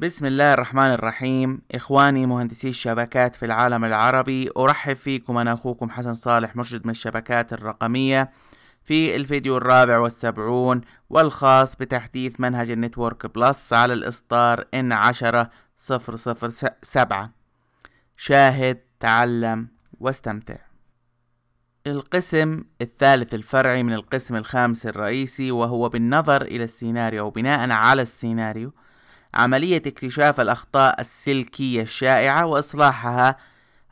بسم الله الرحمن الرحيم إخواني مهندسي الشبكات في العالم العربي أرحب فيكم أنا أخوكم حسن صالح مرشد من الشبكات الرقمية في الفيديو الرابع والسبعون والخاص بتحديث منهج النتورك بلس على الإصدار إن عشرة صفر صفر سبعة شاهد تعلم واستمتع القسم الثالث الفرعي من القسم الخامس الرئيسي وهو بالنظر إلى السيناريو بناء على السيناريو عملية اكتشاف الأخطاء السلكية الشائعة وإصلاحها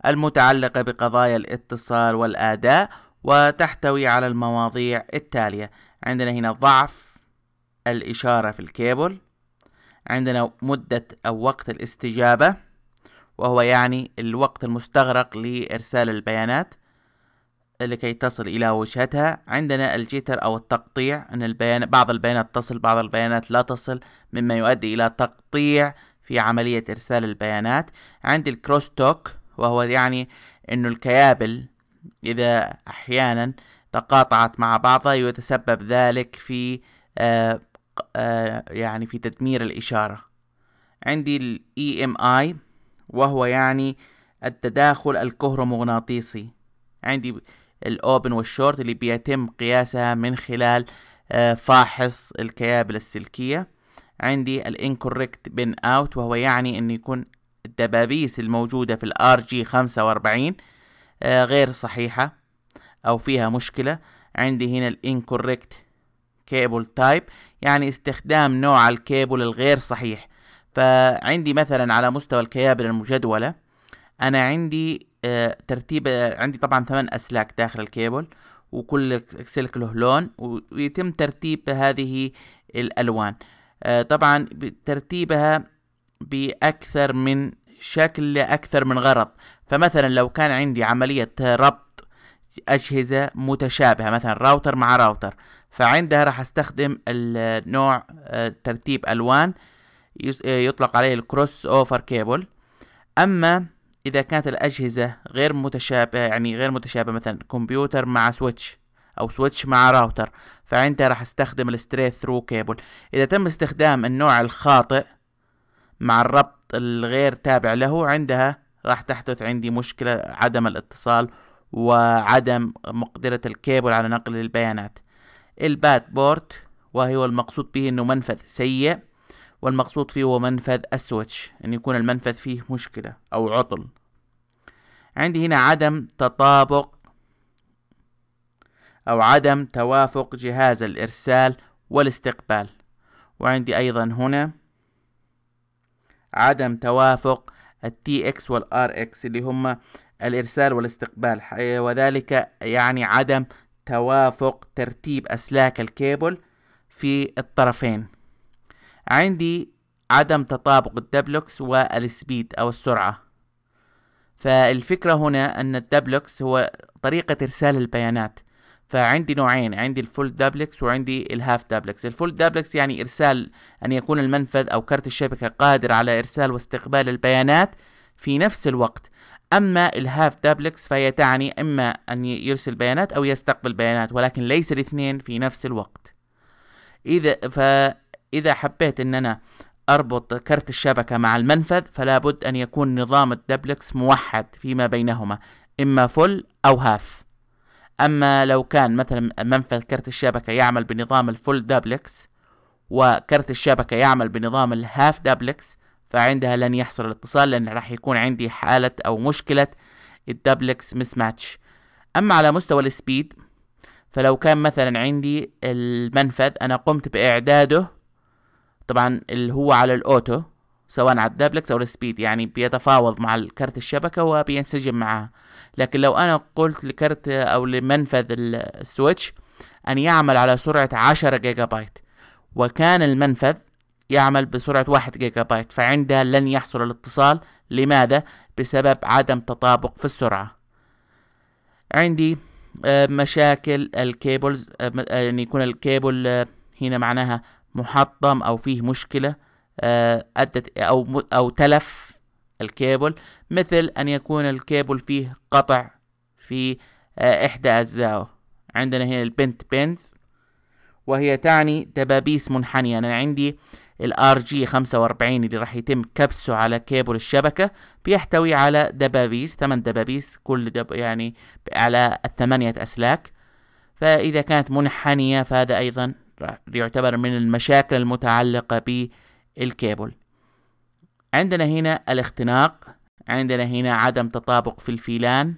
المتعلقة بقضايا الاتصال والأداء وتحتوي على المواضيع التالية عندنا هنا ضعف الإشارة في الكيبل عندنا مدة أو وقت الاستجابة وهو يعني الوقت المستغرق لإرسال البيانات لكي تصل إلى وجهتها عندنا الجيتر أو التقطيع أن البيان بعض البيانات تصل بعض البيانات لا تصل مما يؤدي إلى تقطيع في عملية إرسال البيانات عندي الكروس توك وهو يعني أنه الكيابل إذا أحيانا تقاطعت مع بعضها يتسبب ذلك في آآ آه، آآ آه، يعني في تدمير الإشارة عندي ال EMI وهو يعني التداخل الكهرومغناطيسي عندي الاوبن والشورت اللي بيتم قياسها من خلال آه، فاحص الكيابل السلكية عندي الانكوركت بن اوت وهو يعني ان يكون الدبابيس الموجودة في الار جي 45 آه، غير صحيحة او فيها مشكلة عندي هنا الانكوركت كيبل تايب يعني استخدام نوع الكيبل الغير صحيح فعندي مثلا على مستوى الكيابل المجدولة أنا عندي آه، ترتيب آه، عندي طبعا ثمان أسلاك داخل الكيبل وكل سلك له لون ويتم ترتيب هذه الألوان آه، طبعا ترتيبها بأكثر من شكل لأكثر من غرض فمثلا لو كان عندي عملية ربط أجهزة متشابهة مثلا راوتر مع راوتر فعندها راح استخدم النوع ترتيب ألوان يطلق عليه الكروس أوفر كيبل أما إذا كانت الأجهزة غير متشابهة يعني غير متشابهة مثلا كمبيوتر مع سويتش أو سويتش مع راوتر فعندها راح استخدم الستريت ثرو كيبل إذا تم استخدام النوع الخاطئ مع الربط الغير تابع له عندها راح تحدث عندي مشكلة عدم الاتصال وعدم مقدرة الكيبل على نقل البيانات الباد بورت وهو المقصود به انه منفذ سيء والمقصود فيه هو منفذ السويتش أن يكون المنفذ فيه مشكلة أو عطل عندي هنا عدم تطابق أو عدم توافق جهاز الإرسال والاستقبال وعندي أيضا هنا عدم توافق التي اكس والار اكس اللي هما الإرسال والاستقبال إيه، وذلك يعني عدم توافق ترتيب أسلاك الكيبل في الطرفين عندي عدم تطابق الدبلوكس والسبيد أو السرعة فالفكرة هنا أن الدبلوكس هو طريقة إرسال البيانات فعندي نوعين عندي الفول دبلكس وعندي الهاف دبلكس الفول دبلكس يعني إرسال أن يكون المنفذ أو كارت الشبكة قادر على إرسال واستقبال البيانات في نفس الوقت أما الهاف دبلكس فهي تعني إما أن يرسل بيانات أو يستقبل بيانات ولكن ليس الاثنين في نفس الوقت إذا ف إذا حبيت أن أنا أربط كرت الشبكة مع المنفذ فلا بد أن يكون نظام الدبلكس موحد فيما بينهما إما فل أو هاف أما لو كان مثلا منفذ كرت الشبكة يعمل بنظام الفل دبلكس وكرت الشبكة يعمل بنظام الهاف دبلكس فعندها لن يحصل الاتصال لأن راح يكون عندي حالة أو مشكلة الدبلكس مس ماتش أما على مستوى السبيد فلو كان مثلا عندي المنفذ أنا قمت بإعداده طبعا اللي هو على الاوتو سواء على الدبلكس او السبيد يعني بيتفاوض مع الكرت الشبكه وبينسجم معها لكن لو انا قلت لكرت او لمنفذ السويتش ان يعمل على سرعه 10 جيجا بايت وكان المنفذ يعمل بسرعة 1 جيجا بايت فعندها لن يحصل الاتصال لماذا؟ بسبب عدم تطابق في السرعة عندي آه، مشاكل الكيبلز آه، يعني يكون الكيبل آه، هنا معناها محطم او فيه مشكله آه، ادت او او تلف الكابل مثل ان يكون الكابل فيه قطع في آه، احدى اجزائه عندنا هنا البنت بينز وهي تعني دبابيس منحنية أنا عندي الار جي 45 اللي راح يتم كبسه على كابل الشبكة بيحتوي على دبابيس ثمان دبابيس كل دب يعني على الثمانية أسلاك فإذا كانت منحنية فهذا أيضا يعتبر من المشاكل المتعلقة بالكابل عندنا هنا الاختناق عندنا هنا عدم تطابق في الفيلان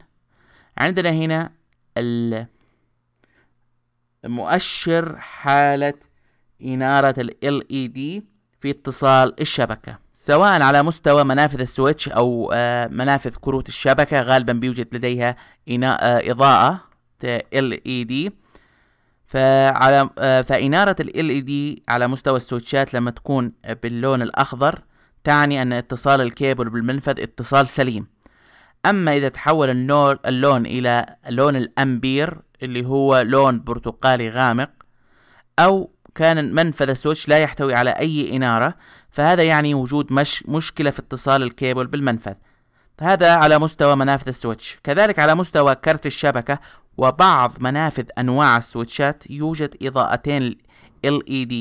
عندنا هنا المؤشر حالة إنارة ال LED في اتصال الشبكة سواء على مستوى منافذ السويتش أو آه، منافذ كروت الشبكة غالبا بيوجد لديها آه، إضاءة LED فعلى آه، فإنارة ال LED على مستوى السويتشات لما تكون باللون الأخضر تعني أن اتصال الكيبل بالمنفذ اتصال سليم أما إذا تحول النور اللون إلى لون الأمبير اللي هو لون برتقالي غامق أو كان منفذ السويتش لا يحتوي على أي إنارة فهذا يعني وجود مش مشكلة في اتصال الكيبل بالمنفذ هذا على مستوى منافذ السويتش كذلك على مستوى كرت الشبكة وبعض منافذ أنواع السويتشات يوجد إضاءتين LED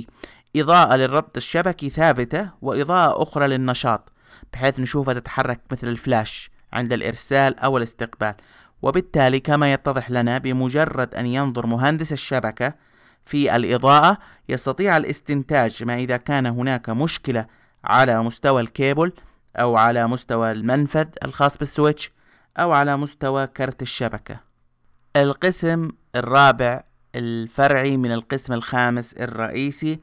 إضاءة للربط الشبكي ثابتة وإضاءة أخرى للنشاط بحيث نشوفها تتحرك مثل الفلاش عند الإرسال أو الاستقبال وبالتالي كما يتضح لنا بمجرد أن ينظر مهندس الشبكة في الإضاءة يستطيع الاستنتاج ما إذا كان هناك مشكلة على مستوى الكيبل أو على مستوى المنفذ الخاص بالسويتش أو على مستوى كرت الشبكة القسم الرابع الفرعي من القسم الخامس الرئيسي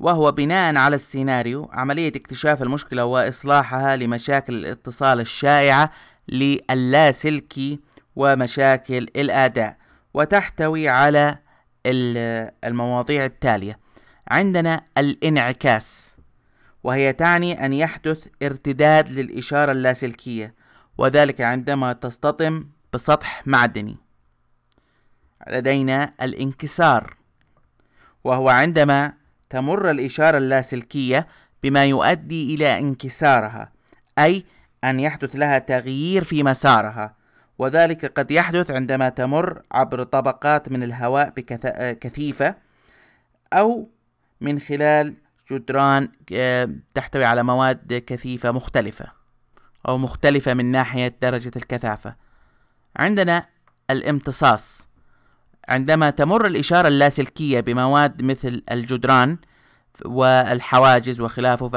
وهو بناء على السيناريو عملية اكتشاف المشكلة وإصلاحها لمشاكل الاتصال الشائعة للاسلكي ومشاكل الأداء وتحتوي على المواضيع التالية عندنا الانعكاس وهي تعني أن يحدث ارتداد للإشارة اللاسلكية وذلك عندما تستطم بسطح معدني لدينا الانكسار وهو عندما تمر الإشارة اللاسلكية بما يؤدي إلى انكسارها أي أن يحدث لها تغيير في مسارها وذلك قد يحدث عندما تمر عبر طبقات من الهواء آه، كثيفة أو من خلال جدران آه، تحتوي على مواد كثيفة مختلفة أو مختلفة من ناحية درجة الكثافة عندنا الامتصاص عندما تمر الإشارة اللاسلكية بمواد مثل الجدران والحواجز وخلافه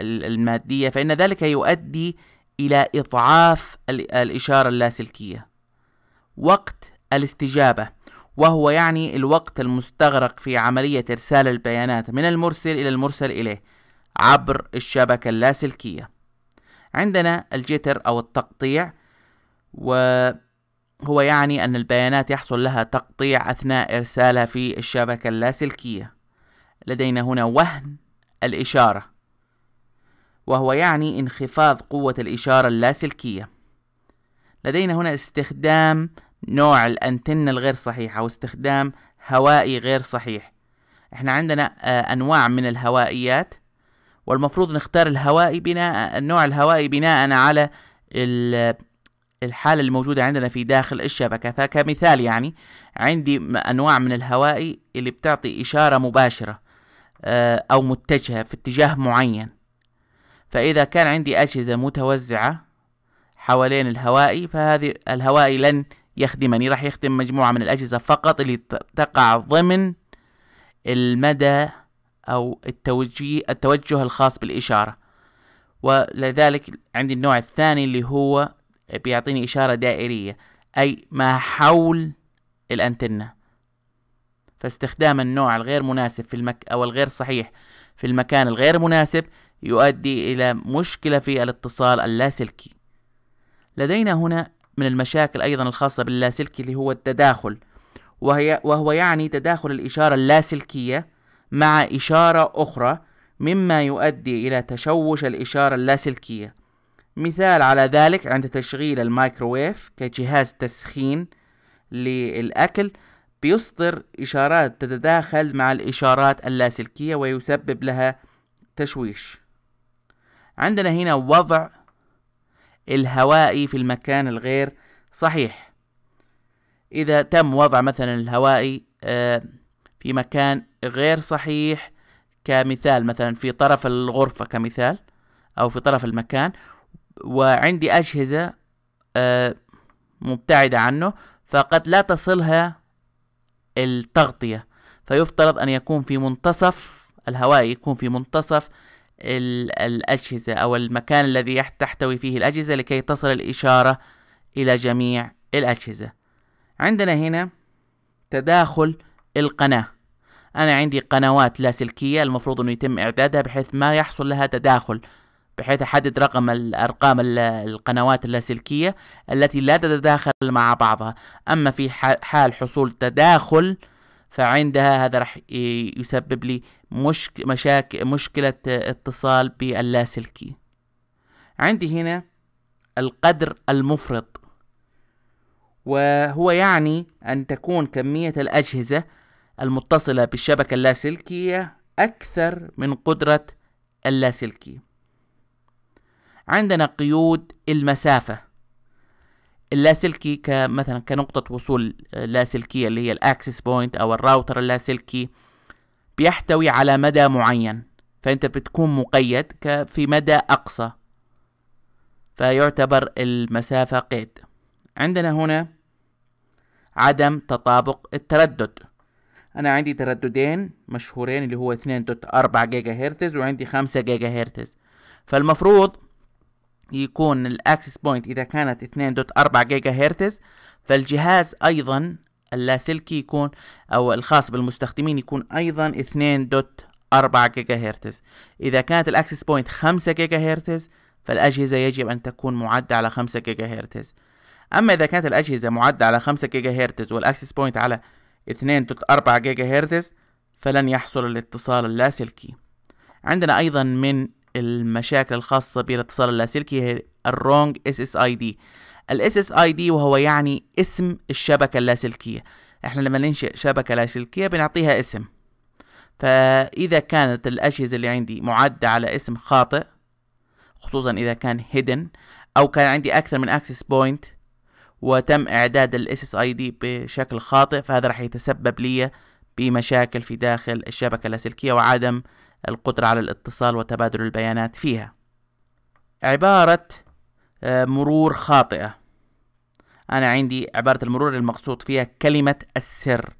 المادية فإن ذلك يؤدي إلى إضعاف الإشارة اللاسلكية وقت الاستجابة وهو يعني الوقت المستغرق في عملية إرسال البيانات من المرسل إلى المرسل إليه عبر الشبكة اللاسلكية عندنا الجتر أو التقطيع و هو يعني أن البيانات يحصل لها تقطيع أثناء إرسالها في الشبكة اللاسلكية لدينا هنا وهن الإشارة وهو يعني انخفاض قوة الإشارة اللاسلكية لدينا هنا استخدام نوع الأنتنة الغير صحيح أو استخدام هوائي غير صحيح احنا عندنا آه، أنواع من الهوائيات والمفروض نختار الهوائي بناء النوع الهوائي بناء على الحالة اللي موجودة عندنا في داخل الشبكة فكمثال يعني عندي أنواع من الهوائي اللي بتعطي إشارة مباشرة آه، أو متجهة في اتجاه معين فإذا كان عندي أجهزة متوزعة حوالين الهوائي فهذه الهوائي لن يخدمني راح يخدم مجموعة من الأجهزة فقط اللي تقع ضمن المدى أو التوجيه التوجه الخاص بالإشارة ولذلك عندي النوع الثاني اللي هو بيعطيني إشارة دائرية أي ما حول الأنتنة فاستخدام النوع الغير مناسب في المك أو الغير صحيح في المكان الغير مناسب يؤدي إلى مشكلة في الاتصال اللاسلكي لدينا هنا من المشاكل أيضا الخاصة باللاسلكي اللي هو التداخل وهي وهو يعني تداخل الإشارة اللاسلكية مع إشارة أخرى مما يؤدي إلى تشوش الإشارة اللاسلكية مثال على ذلك عند تشغيل المايكروويف كجهاز تسخين للأكل بيصدر إشارات تتداخل مع الإشارات اللاسلكية ويسبب لها تشويش عندنا هنا وضع الهوائي في المكان الغير صحيح إذا تم وضع مثلا الهوائي آه، في مكان غير صحيح كمثال مثلا في طرف الغرفة كمثال أو في طرف المكان وعندي أجهزة آه، مبتعدة عنه فقد لا تصلها التغطية فيفترض أن يكون في منتصف الهواء يكون في منتصف الأجهزة أو المكان الذي تحتوي فيه الأجهزة لكي تصل الإشارة إلى جميع الأجهزة عندنا هنا تداخل القناة أنا عندي قنوات لاسلكية المفروض أنه يتم إعدادها بحيث ما يحصل لها تداخل بحيث أحدد رقم الأرقام القنوات اللاسلكية التي لا تتداخل مع بعضها أما في حال حصول تداخل فعندها هذا راح يسبب لي مشك مشاكل مشكلة اتصال باللاسلكي عندي هنا القدر المفرط وهو يعني أن تكون كمية الأجهزة المتصلة بالشبكة اللاسلكية أكثر من قدرة اللاسلكي عندنا قيود المسافة اللاسلكي كمثلا كنقطة وصول آه، لاسلكية اللي هي الاكسس بوينت او الراوتر اللاسلكي بيحتوي على مدى معين فانت بتكون مقيد في مدى اقصى فيعتبر المسافة قيد عندنا هنا عدم تطابق التردد انا عندي ترددين مشهورين اللي هو 2.4 جيجا هرتز وعندي 5 جيجا هرتز فالمفروض يكون الاكسس بوينت اذا كانت 2.4 جيجا هرتز فالجهاز ايضا اللاسلكي يكون او الخاص بالمستخدمين يكون ايضا 2.4 جيجا هرتز اذا كانت الاكسس بوينت 5 جيجا هرتز فالاجهزه يجب ان تكون معده على 5 جيجا هرتز اما اذا كانت الاجهزه معده على 5 جيجا هرتز والاكسس بوينت على 2.4 جيجا هرتز فلن يحصل الاتصال اللاسلكي عندنا ايضا من المشاكل الخاصة بالاتصال اللاسلكي هي الرونج اس اس اي دي الاس اس اي دي وهو يعني اسم الشبكة اللاسلكية احنا لما ننشئ شبكة لاسلكية بنعطيها اسم فاذا كانت الاجهزة اللي عندي معدة على اسم خاطئ خصوصا اذا كان هيدن او كان عندي اكثر من اكسس بوينت وتم اعداد الاس اس اي دي بشكل خاطئ فهذا راح يتسبب لي بمشاكل في داخل الشبكة اللاسلكية وعدم القدرة على الاتصال وتبادل البيانات فيها عبارة آه، مرور خاطئة أنا عندي عبارة المرور المقصود فيها كلمة السر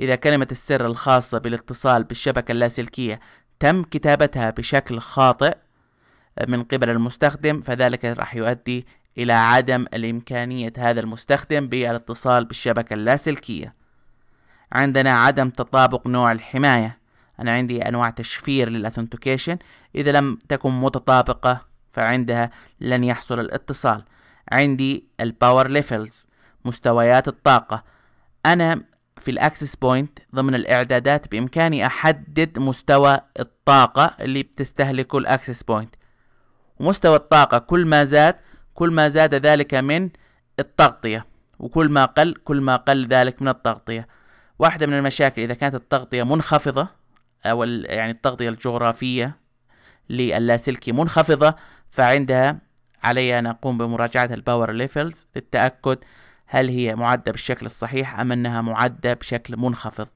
إذا كلمة السر الخاصة بالاتصال بالشبكة اللاسلكية تم كتابتها بشكل خاطئ آه، من قبل المستخدم فذلك راح يؤدي إلى عدم الإمكانية هذا المستخدم بالاتصال بالشبكة اللاسلكية عندنا عدم تطابق نوع الحماية أنا عندي أنواع تشفير للأثنتيكيشن إذا لم تكن متطابقة فعندها لن يحصل الاتصال عندي الباور ليفلز مستويات الطاقة أنا في الاكسس بوينت ضمن الاعدادات بامكاني احدد مستوى الطاقة اللي بتستهلكه الاكسس بوينت ومستوى الطاقة كل ما زاد كل ما زاد ذلك من التغطية وكل ما قل كل ما قل ذلك من التغطية واحدة من المشاكل إذا كانت التغطية منخفضة أو يعني التغطية الجغرافية للاسلكي منخفضة فعندها علي أن أقوم بمراجعة الباور ليفلز للتأكد هل هي معدة بالشكل الصحيح أم أنها معدة بشكل منخفض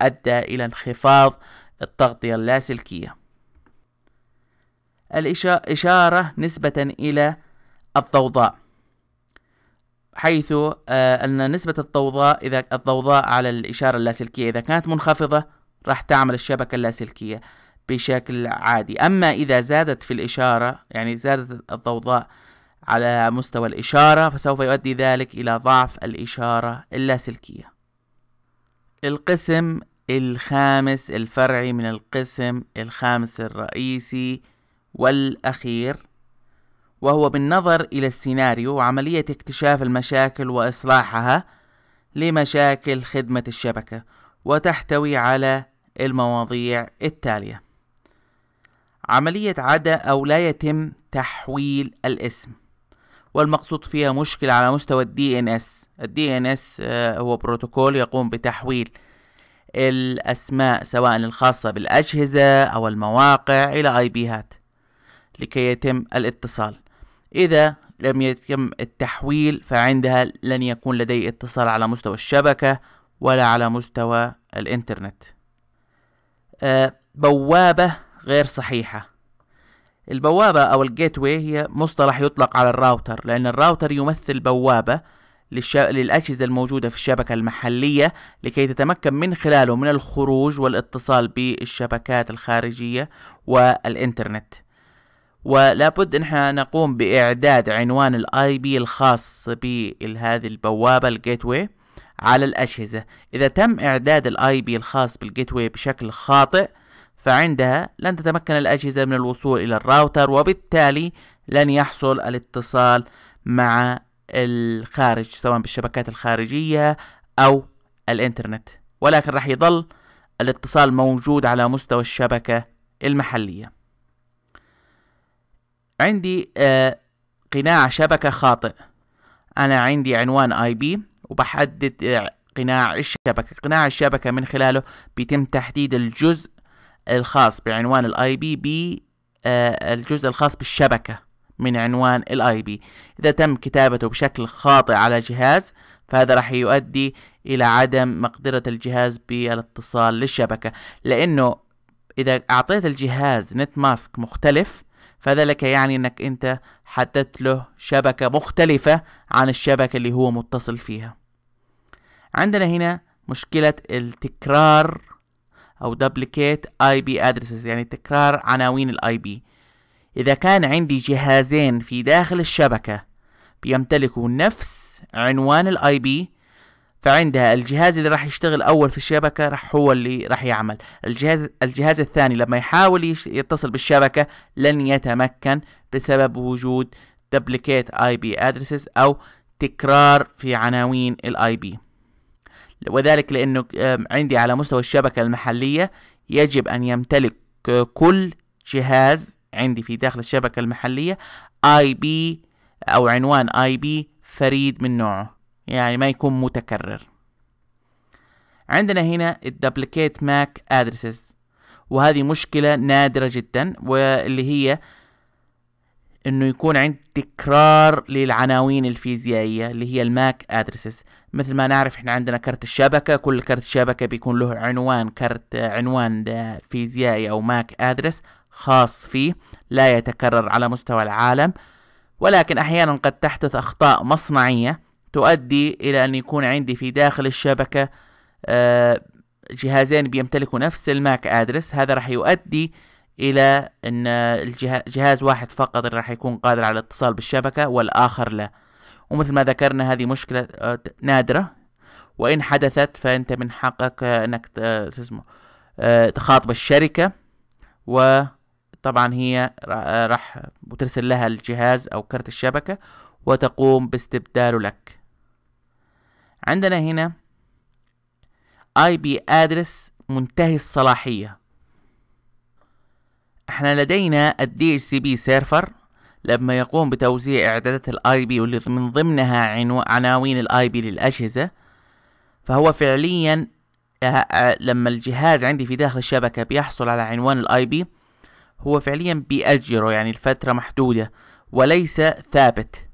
أدى إلى انخفاض التغطية اللاسلكية الإشارة نسبة إلى الضوضاء حيث آه، أن نسبة الضوضاء إذا الضوضاء على الإشارة اللاسلكية إذا كانت منخفضة راح تعمل الشبكة اللاسلكية بشكل عادي أما إذا زادت في الإشارة يعني زادت الضوضاء على مستوى الإشارة فسوف يؤدي ذلك إلى ضعف الإشارة اللاسلكية القسم الخامس الفرعي من القسم الخامس الرئيسي والأخير وهو بالنظر إلى السيناريو وعملية اكتشاف المشاكل وإصلاحها لمشاكل خدمة الشبكة وتحتوي على المواضيع التالية عملية عدا أو لا يتم تحويل الاسم والمقصود فيها مشكلة على مستوى الدي ان اس الدي ان آه، اس هو بروتوكول يقوم بتحويل الأسماء سواء الخاصة بالأجهزة أو المواقع إلى اي هات لكي يتم الاتصال إذا لم يتم التحويل فعندها لن يكون لدي اتصال على مستوى الشبكة ولا على مستوى الإنترنت آه، بوابة غير صحيحة البوابة أو الجيت هي مصطلح يطلق على الراوتر لأن الراوتر يمثل بوابة للأجهزة الموجودة في الشبكة المحلية لكي تتمكن من خلاله من الخروج والاتصال بالشبكات الخارجية والإنترنت ولابد ان احنا نقوم باعداد عنوان الاي بي الخاص بهذه البوابة الجيت على الأجهزة إذا تم إعداد الاي بي الخاص بالجيت واي بشكل خاطئ فعندها لن تتمكن الأجهزة من الوصول إلى الراوتر وبالتالي لن يحصل الاتصال مع الخارج سواء بالشبكات الخارجية أو الإنترنت ولكن راح يظل الاتصال موجود على مستوى الشبكة المحلية عندي آه، قناع شبكة خاطئ أنا عندي عنوان اي بي وبحدد قناع الشبكة قناع الشبكة من خلاله بيتم تحديد الجزء الخاص بعنوان الاي آه، بي بي الجزء الخاص بالشبكة من عنوان الاي بي اذا تم كتابته بشكل خاطئ على جهاز فهذا راح يؤدي الى عدم مقدرة الجهاز بالاتصال للشبكة لانه اذا اعطيت الجهاز نت ماسك مختلف فذلك يعني انك انت حددت له شبكة مختلفة عن الشبكة اللي هو متصل فيها عندنا هنا مشكلة التكرار او دبليكيت اي بي ادرسز يعني تكرار عناوين الاي بي اذا كان عندي جهازين في داخل الشبكة بيمتلكوا نفس عنوان الاي بي فعندها الجهاز اللي راح يشتغل اول في الشبكه راح هو اللي راح يعمل الجهاز الجهاز الثاني لما يحاول يتصل بالشبكه لن يتمكن بسبب وجود دبليكيت اي بي ادرسز او تكرار في عناوين الاي بي وذلك لانه عندي على مستوى الشبكه المحليه يجب ان يمتلك كل جهاز عندي في داخل الشبكه المحليه اي بي او عنوان اي بي فريد من نوعه يعني ما يكون متكرر عندنا هنا الدبليكيت ماك ادريسز وهذه مشكلة نادرة جدا واللي هي انه يكون عند تكرار للعناوين الفيزيائية اللي هي الماك ادريسز مثل ما نعرف احنا عندنا كرت الشبكة كل كرت شبكة بيكون له عنوان كرت عنوان فيزيائي او ماك ادرس خاص فيه لا يتكرر على مستوى العالم ولكن احيانا قد تحدث اخطاء مصنعية تؤدي إلى أن يكون عندي في داخل الشبكة آه، جهازين بيمتلكوا نفس الماك ادرس هذا راح يؤدي الى ان جهاز واحد فقط اللي راح يكون قادر على الاتصال بالشبكه والاخر لا ومثل ما ذكرنا هذه مشكله آه، نادره وان حدثت فانت من حقك آه، انك اسمه تخاطب الشركه وطبعا هي راح وترسل لها الجهاز او كرت الشبكه وتقوم باستبداله لك عندنا هنا اي بي ادرس منتهي الصلاحية احنا لدينا الدي اتش سي بي سيرفر لما يقوم بتوزيع اعدادات الاي بي واللي من ضمنها عناوين الاي بي للاجهزة فهو فعليا آه، آه، لما الجهاز عندي في داخل الشبكة بيحصل على عنوان الاي بي هو فعليا بيأجره يعني الفترة محدودة وليس ثابت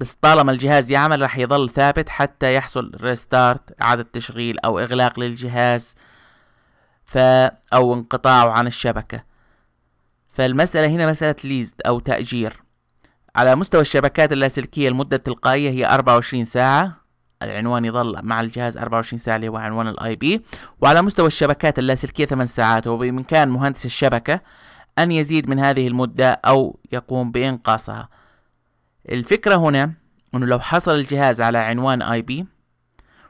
بس طالما الجهاز يعمل راح يظل ثابت حتى يحصل ريستارت إعادة تشغيل أو إغلاق للجهاز ف أو انقطاعه عن الشبكة فالمسألة هنا مسألة ليزد أو تأجير على مستوى الشبكات اللاسلكية المدة التلقائية هي 24 ساعة العنوان يظل مع الجهاز 24 ساعة اللي هو عنوان الاي بي وعلى مستوى الشبكات اللاسلكية 8 ساعات وبإمكان مهندس الشبكة أن يزيد من هذه المدة أو يقوم بإنقاصها الفكرة هنا أنه لو حصل الجهاز على عنوان آي بي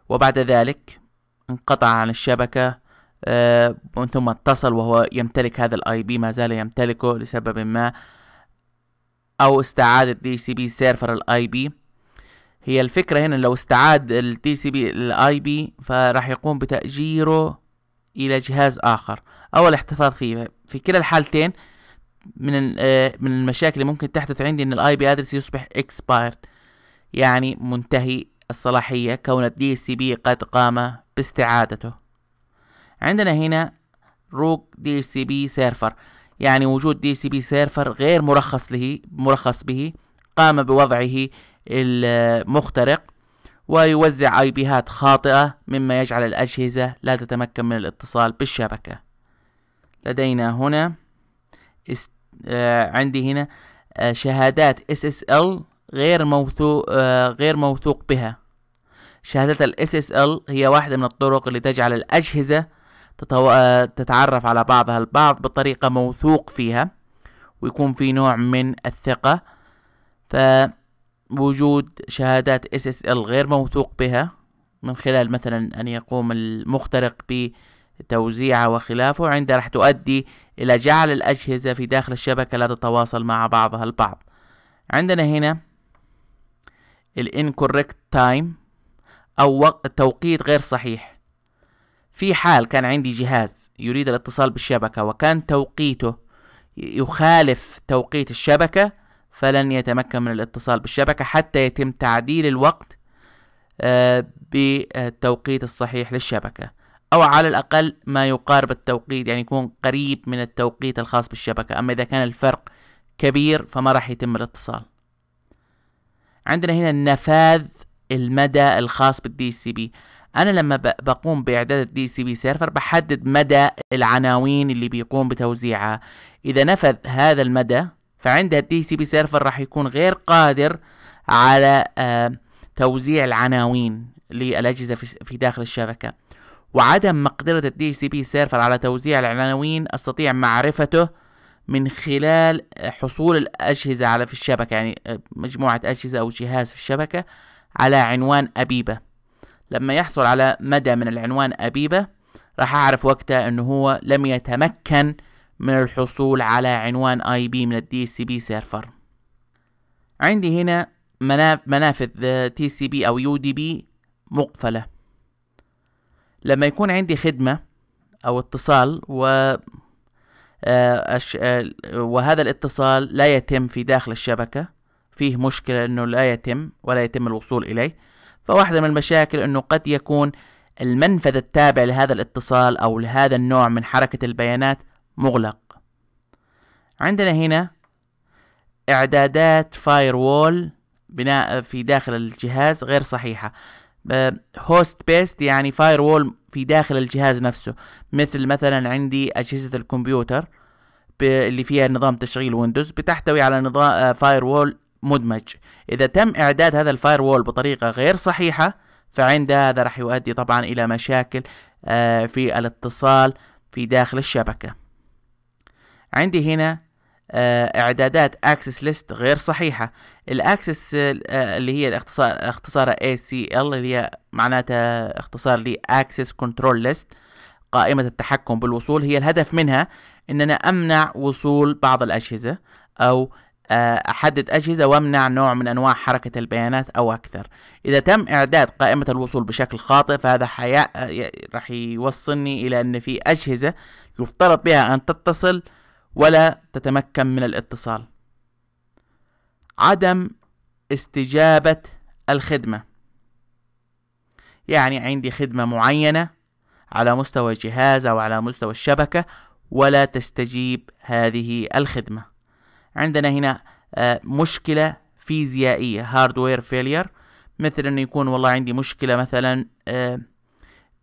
وبعد ذلك انقطع عن الشبكة آه ثم اتصل وهو يمتلك هذا الاي بي ما زال يمتلكه لسبب ما او استعاد الدي سي بي سيرفر الاي بي هي الفكرة هنا لو استعاد الدي سي بي الاي بي فراح يقوم بتأجيره الى جهاز اخر او الاحتفاظ فيه في كلا الحالتين من آه، من المشاكل اللي ممكن تحدث عندي ان الاي بي ادرس يصبح اكسبايرد يعني منتهي الصلاحية كون الدي سي بي قد قام باستعادته عندنا هنا روك دي سي بي سيرفر يعني وجود دي سي بي سيرفر غير مرخص له مرخص به قام بوضعه المخترق ويوزع اي بيهات خاطئة مما يجعل الاجهزة لا تتمكن من الاتصال بالشبكة لدينا هنا است... آه عندي هنا آه شهادات اس اس ال غير موثوق آه غير موثوق بها شهادات الاس اس ال هي واحدة من الطرق اللي تجعل الأجهزة تتو... آه، تتعرف على بعضها البعض بطريقة موثوق فيها ويكون في نوع من الثقة فوجود شهادات اس اس ال غير موثوق بها من خلال مثلا أن يقوم المخترق ب توزيعها وخلافه عندها راح تؤدي إلى جعل الأجهزة في داخل الشبكة لا تتواصل مع بعضها البعض عندنا هنا الـ incorrect time أو توقيت غير صحيح في حال كان عندي جهاز يريد الاتصال بالشبكة وكان توقيته يخالف توقيت الشبكة فلن يتمكن من الاتصال بالشبكة حتى يتم تعديل الوقت آه، بالتوقيت الصحيح للشبكة أو على الأقل ما يقارب التوقيت يعني يكون قريب من التوقيت الخاص بالشبكة أما إذا كان الفرق كبير فما راح يتم الاتصال عندنا هنا نفاذ المدى الخاص بالدي سي بي انا لما بقوم باعداد الدي سي بي سيرفر بحدد مدى العناوين اللي بيقوم بتوزيعها اذا نفذ هذا المدى فعندها الدي سي بي سيرفر راح يكون غير قادر على آه، توزيع العناوين للاجهزه في داخل الشبكه وعدم مقدرة الدي سي بي سيرفر على توزيع العناوين أستطيع معرفته من خلال حصول الأجهزة على في الشبكة يعني آه، مجموعة أجهزة أو جهاز في الشبكة على عنوان أبيبة لما يحصل على مدى من العنوان أبيبة راح أعرف وقتها أنه هو لم يتمكن من الحصول على عنوان اي بي من الدي سي بي سيرفر عندي هنا منافذ تي سي بي او يو دي بي مقفله لما يكون عندي خدمة أو اتصال و آه، أش... آه، وهذا الاتصال لا يتم في داخل الشبكة فيه مشكلة أنه لا يتم ولا يتم الوصول إليه فواحدة من المشاكل أنه قد يكون المنفذ التابع لهذا الاتصال أو لهذا النوع من حركة البيانات مغلق عندنا هنا إعدادات فاير وول بناء في داخل الجهاز غير صحيحة هوست آه، بيست يعني فاير وول في داخل الجهاز نفسه مثل مثلا عندي أجهزة الكمبيوتر اللي فيها نظام تشغيل ويندوز بتحتوي على نظام فاير وول مدمج إذا تم إعداد هذا الفاير وول بطريقة غير صحيحة فعند هذا راح يؤدي طبعا إلى مشاكل آه، في الاتصال في داخل الشبكة عندي هنا آه، اعدادات اكسس ليست غير صحيحه الاكسس آه، اللي هي الاختصار اختصارها ال اللي هي معناتها اختصار لي اكسس كنترول ليست قائمة التحكم بالوصول هي الهدف منها ان انا امنع وصول بعض الاجهزة او آه، احدد اجهزة وامنع نوع من انواع حركة البيانات او اكثر اذا تم اعداد قائمة الوصول بشكل خاطئ فهذا حي... يوصلني الى ان في اجهزة يفترض بها ان تتصل ولا تتمكن من الاتصال عدم استجابة الخدمة يعني عندي خدمة معينة على مستوى الجهاز أو على مستوى الشبكة ولا تستجيب هذه الخدمة عندنا هنا آه، مشكلة فيزيائية هاردوير فيلير مثل أنه يكون والله عندي مشكلة مثلا آه،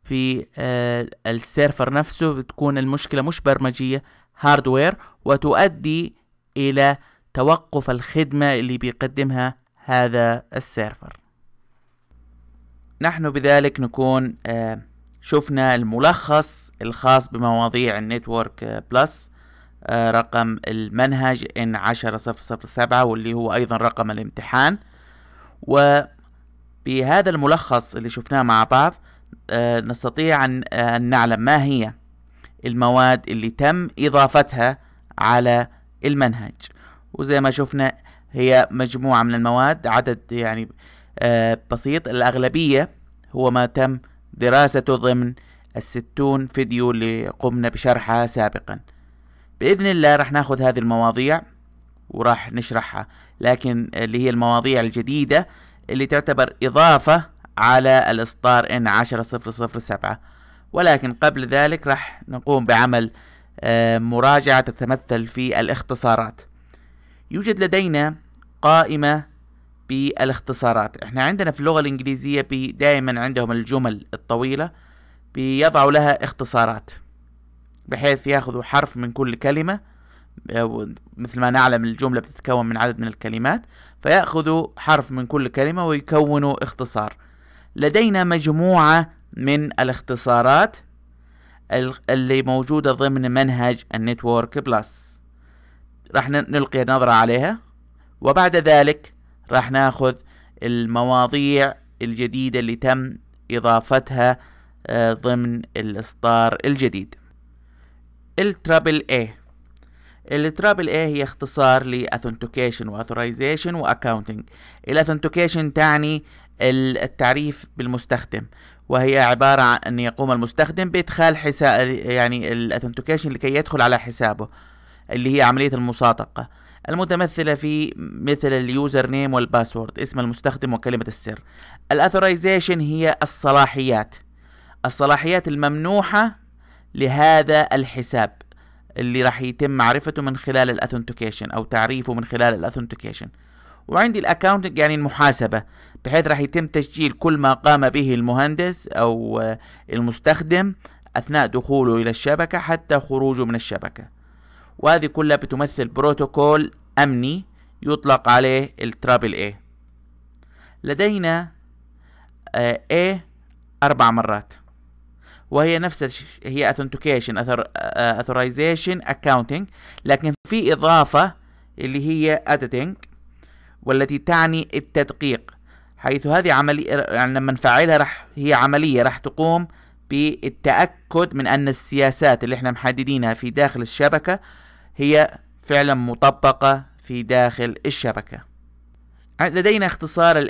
في آه، السيرفر نفسه بتكون المشكلة مش برمجية هاردوير وتؤدي إلى توقف الخدمة اللي بيقدمها هذا السيرفر نحن بذلك نكون آه، شفنا الملخص الخاص بمواضيع النتورك آه، بلس آه، رقم المنهج ان عشرة صفر صفر سبعة واللي هو ايضا رقم الامتحان وبهذا الملخص اللي شفناه مع بعض نستطيع ان نعلم ما هي المواد اللي تم إضافتها على المنهج وزي ما شفنا هي مجموعة من المواد عدد يعني آه، بسيط الأغلبية هو ما تم دراسته ضمن الستون فيديو اللي قمنا بشرحها سابقا بإذن الله راح ناخذ هذه المواضيع وراح نشرحها لكن اللي هي المواضيع الجديدة اللي تعتبر إضافة على الإصدار N10007 ولكن قبل ذلك راح نقوم بعمل آه، مراجعة تتمثل في الاختصارات يوجد لدينا قائمة بالاختصارات احنا عندنا في اللغة الإنجليزية دائما عندهم الجمل الطويلة بيضعوا لها اختصارات بحيث ياخذوا حرف من كل كلمة آه، مثل ما نعلم الجملة بتتكون من عدد من الكلمات فيأخذوا حرف من كل كلمة ويكونوا اختصار لدينا مجموعة من الاختصارات اللي موجودة ضمن منهج النتورك بلس راح نلقي نظرة عليها وبعد ذلك راح ناخذ المواضيع الجديدة اللي تم إضافتها آه، ضمن الإصدار الجديد الترابل اي الترابل اي هي اختصار لاثنتيكيشن واثورايزيشن واكاونتنج الاثنتيكيشن تعني التعريف بالمستخدم وهي عبارة عن أن يقوم المستخدم بإدخال حساب يعني الأثنتيكيشن لكي يدخل على حسابه اللي هي عملية المصادقة المتمثلة في مثل اليوزر نيم والباسورد اسم المستخدم وكلمة السر الأثورايزيشن هي الصلاحيات الصلاحيات الممنوحة لهذا الحساب اللي راح يتم معرفته من خلال الاثنتيكيشن او تعريفه من خلال الاثنتيكيشن وعندي الاكاونتنج يعني المحاسبة بحيث راح يتم تسجيل كل ما قام به المهندس أو المستخدم أثناء دخوله إلى الشبكة حتى خروجه من الشبكة وهذه كلها بتمثل بروتوكول أمني يطلق عليه الترابل اي لدينا اي آه، أربع مرات وهي نفس هي authentication اثورايزيشن اكاونتنج آه، لكن في إضافة اللي هي اديتنج والتي تعني التدقيق حيث هذه عملية يعني لما نفعلها رح هي عملية رح تقوم بالتأكد من أن السياسات اللي احنا محددينها في داخل الشبكة هي فعلا مطبقة في داخل الشبكة لدينا اختصار ال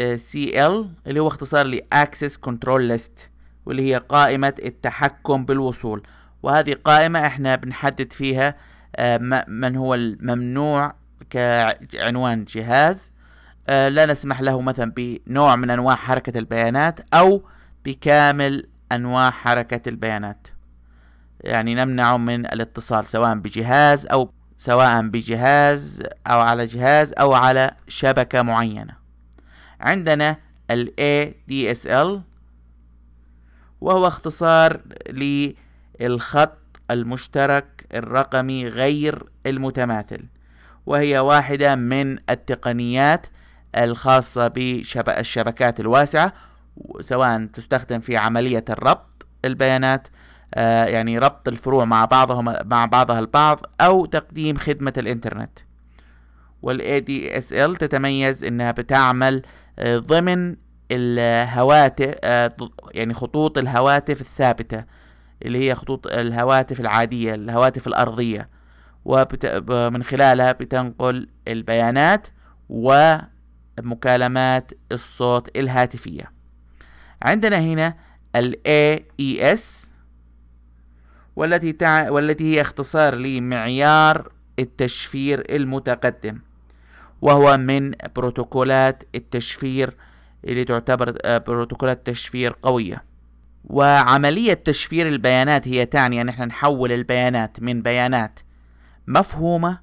ACL اللي هو اختصار ل Access Control List واللي هي قائمة التحكم بالوصول وهذه قائمة احنا بنحدد فيها آه، من هو الممنوع كعنوان جهاز آه، لا نسمح له مثلا بنوع من انواع حركة البيانات او بكامل انواع حركة البيانات يعني نمنعه من الاتصال سواء بجهاز او سواء بجهاز او على جهاز او على شبكة معينة عندنا ال ADSL وهو اختصار للخط المشترك الرقمي غير المتماثل وهي واحدة من التقنيات الخاصة بالشبكات الواسعة سواء تستخدم في عملية الربط البيانات آه، يعني ربط الفروع مع بعضهم مع بعضها البعض أو تقديم خدمة الإنترنت والـ ADSL تتميز إنها بتعمل آه، ضمن الهواتف آه، يعني خطوط الهواتف الثابتة اللي هي خطوط الهواتف العادية الهواتف الأرضية ومن خلالها بتنقل البيانات و مكالمات الصوت الهاتفية عندنا هنا ال AES والتي, تع... والتي هي اختصار لمعيار التشفير المتقدم وهو من بروتوكولات التشفير اللي تعتبر آه، بروتوكولات تشفير قوية وعملية تشفير البيانات هي تعني أن احنا نحول البيانات من بيانات مفهومة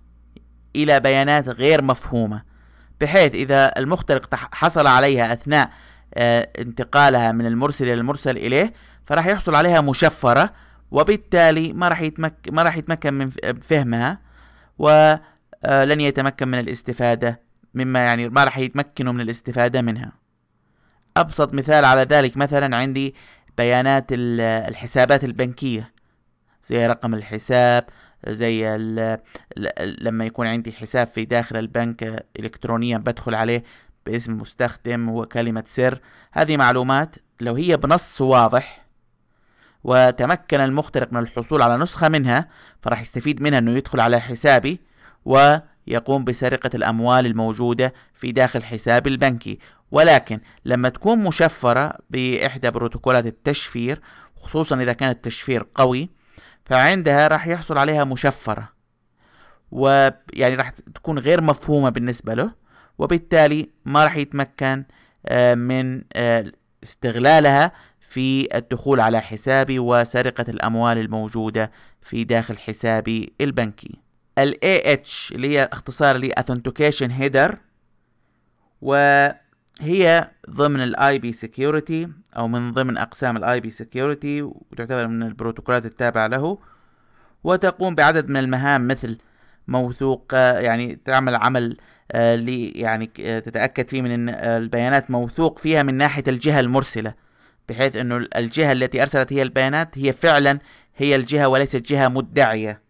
إلى بيانات غير مفهومة بحيث إذا المخترق حصل عليها أثناء آه، انتقالها من المرسل إلى المرسل إليه فراح يحصل عليها مشفرة وبالتالي ما راح يتمك ما راح يتمكن من فهمها ولن آه، يتمكن من الاستفادة مما يعني ما راح يتمكنوا من الاستفادة منها أبسط مثال على ذلك مثلا عندي بيانات الحسابات البنكية زي رقم الحساب زي الـ لما يكون عندي حساب في داخل البنك إلكترونيا بدخل عليه باسم مستخدم وكلمة سر هذه معلومات لو هي بنص واضح وتمكن المخترق من الحصول على نسخة منها فراح يستفيد منها أنه يدخل على حسابي ويقوم بسرقة الأموال الموجودة في داخل حسابي البنكي ولكن لما تكون مشفرة بإحدى بروتوكولات التشفير خصوصا إذا كان التشفير قوي فعندها راح يحصل عليها مشفرة ويعني راح تكون غير مفهومة بالنسبة له وبالتالي ما راح يتمكن آه، من آه، استغلالها في الدخول على حسابي وسرقة الأموال الموجودة في داخل حسابي البنكي الـ AH اللي هي اختصار لأثنتيكيشن هيدر و هي ضمن الاي بي سكيورتي او من ضمن اقسام الاي بي سكيورتي وتعتبر من البروتوكولات التابعة له وتقوم بعدد من المهام مثل موثوق آه، يعني تعمل عمل آه، لي يعني آه، تتاكد فيه من ان البيانات موثوق فيها من ناحيه الجهه المرسله بحيث انه الجهه التي ارسلت هي البيانات هي فعلا هي الجهه وليست جهه مدعيه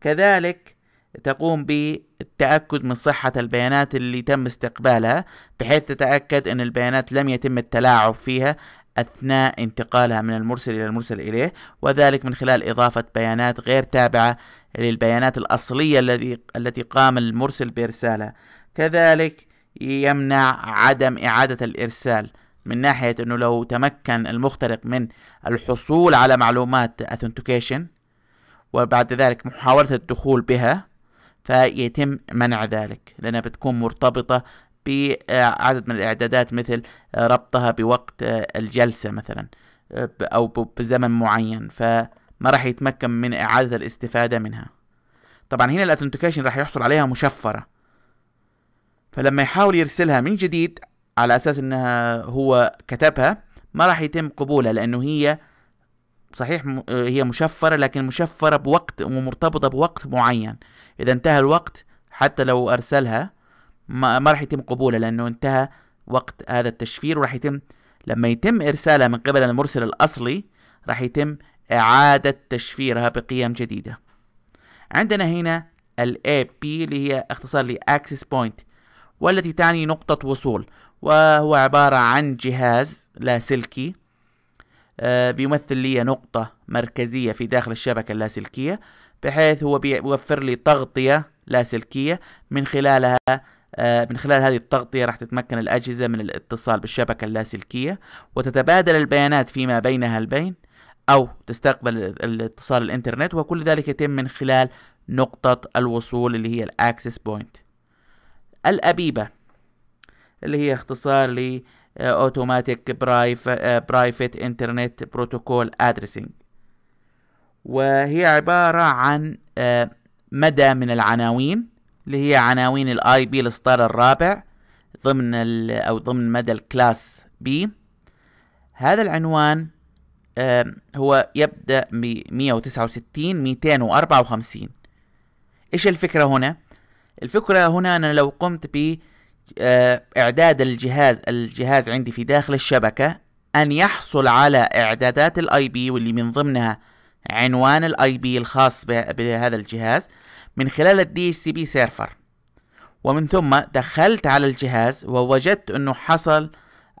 كذلك تقوم بالتأكد من صحة البيانات اللي تم استقبالها بحيث تتأكد أن البيانات لم يتم التلاعب فيها أثناء انتقالها من المرسل إلى المرسل إليه وذلك من خلال إضافة بيانات غير تابعة للبيانات الأصلية الذي التي قام المرسل بإرسالها كذلك يمنع عدم إعادة الإرسال من ناحية أنه لو تمكن المخترق من الحصول على معلومات أثنتيكيشن وبعد ذلك محاولة الدخول بها فيتم منع ذلك لأنها بتكون مرتبطة بعدد من الإعدادات مثل ربطها بوقت الجلسة مثلا أو بزمن معين فما راح يتمكن من إعادة الاستفادة منها طبعا هنا الاثنتيكيشن راح يحصل عليها مشفرة فلما يحاول يرسلها من جديد على أساس أنها هو كتبها ما راح يتم قبولها لأنه هي صحيح هي مشفرة لكن مشفرة بوقت ومرتبطة بوقت معين إذا انتهى الوقت حتى لو أرسلها ما, راح يتم قبولها لأنه انتهى وقت هذا التشفير وراح يتم لما يتم إرسالها من قبل المرسل الأصلي راح يتم إعادة تشفيرها بقيم جديدة عندنا هنا الـ AP اللي هي اختصار لـ Access Point والتي تعني نقطة وصول وهو عبارة عن جهاز لاسلكي آه، بيمثل لي نقطة مركزية في داخل الشبكة اللاسلكية بحيث هو بيوفر لي تغطية لاسلكية من خلالها آه، من خلال هذه التغطية راح تتمكن الأجهزة من الاتصال بالشبكة اللاسلكية وتتبادل البيانات فيما بينها البين أو تستقبل الاتصال الإنترنت وكل ذلك يتم من خلال نقطة الوصول اللي هي الأكسس بوينت الأبيبة اللي هي اختصار اوتوماتيك برايفت انترنت بروتوكول ادريسنج وهي عبارة عن آه، مدى من العناوين اللي هي عناوين الاي بي الاصدار الرابع ضمن او ضمن مدى الكلاس بي هذا العنوان هو يبدأ ب 169 254 ايش الفكرة هنا؟ الفكرة هنا انا لو قمت ب آه، إعداد الجهاز الجهاز عندي في داخل الشبكة أن يحصل على إعدادات الاي بي واللي من ضمنها عنوان الاي بي الخاص بهذا الجهاز من خلال الدي سي بي سيرفر ومن ثم دخلت على الجهاز ووجدت انه حصل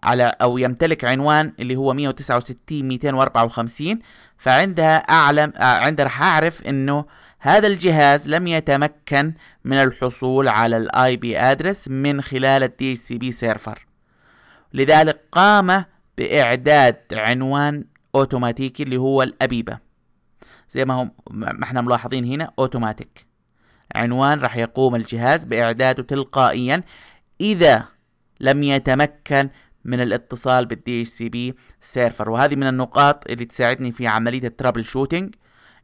على او يمتلك عنوان اللي هو 169 254 فعندها اعلم آه، عندها راح اعرف انه هذا الجهاز لم يتمكن من الحصول على الاي بي ادرس من خلال الدي سي بي سيرفر لذلك قام باعداد عنوان اوتوماتيكي اللي هو الابيبه زي ما هم احنا ملاحظين هنا اوتوماتيك عنوان راح يقوم الجهاز باعداده تلقائيا اذا لم يتمكن من الاتصال بالدي اتش سي بي سيرفر وهذه من النقاط اللي تساعدني في عمليه الترابل شوتينج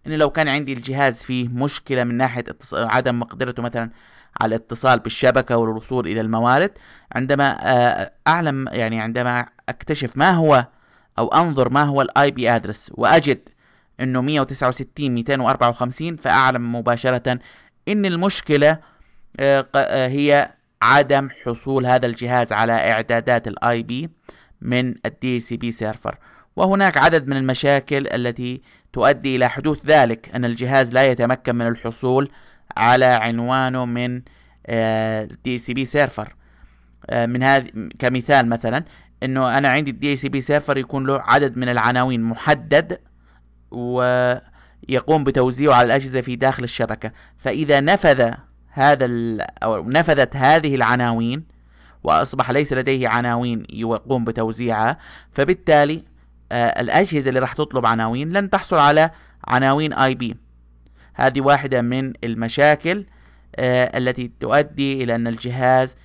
ان لو كان عندي الجهاز فيه مشكله من ناحيه اتص... عدم مقدرته مثلا على الاتصال بالشبكه والوصول الى الموارد عندما آه، اعلم يعني عندما اكتشف ما هو او انظر ما هو الاي بي ادرس واجد انه 169 254 فاعلم مباشره ان المشكله آه، آه، هي عدم حصول هذا الجهاز على اعدادات الاي بي من الدي سي بي سيرفر وهناك عدد من المشاكل التي تؤدي إلى حدوث ذلك أن الجهاز لا يتمكن من الحصول على عنوانه من دي سي بي سيرفر من هذه كمثال مثلا انه انا عندي الدي سي بي سيرفر يكون له عدد من العناوين محدد ويقوم بتوزيعه على الاجهزه في داخل الشبكه فاذا نفذ هذا او نفذت هذه العناوين واصبح ليس لديه عناوين يقوم بتوزيعها فبالتالي آه، الأجهزة اللي راح تطلب عناوين لن تحصل على عناوين اي بي هذه واحدة من المشاكل آه، التي تؤدي إلى أن الجهاز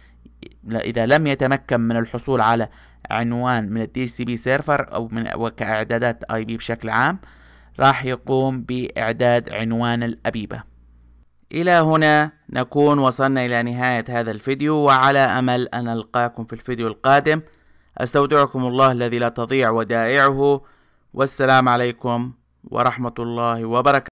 إذا لم يتمكن من الحصول على عنوان من الدي سي بي سيرفر أو من وكإعدادات اي بي بشكل عام راح يقوم بإعداد عنوان الأبيبة إلى هنا نكون وصلنا إلى نهاية هذا الفيديو وعلى أمل أن ألقاكم في الفيديو القادم استودعكم الله الذي لا تضيع ودائعه والسلام عليكم ورحمه الله وبركاته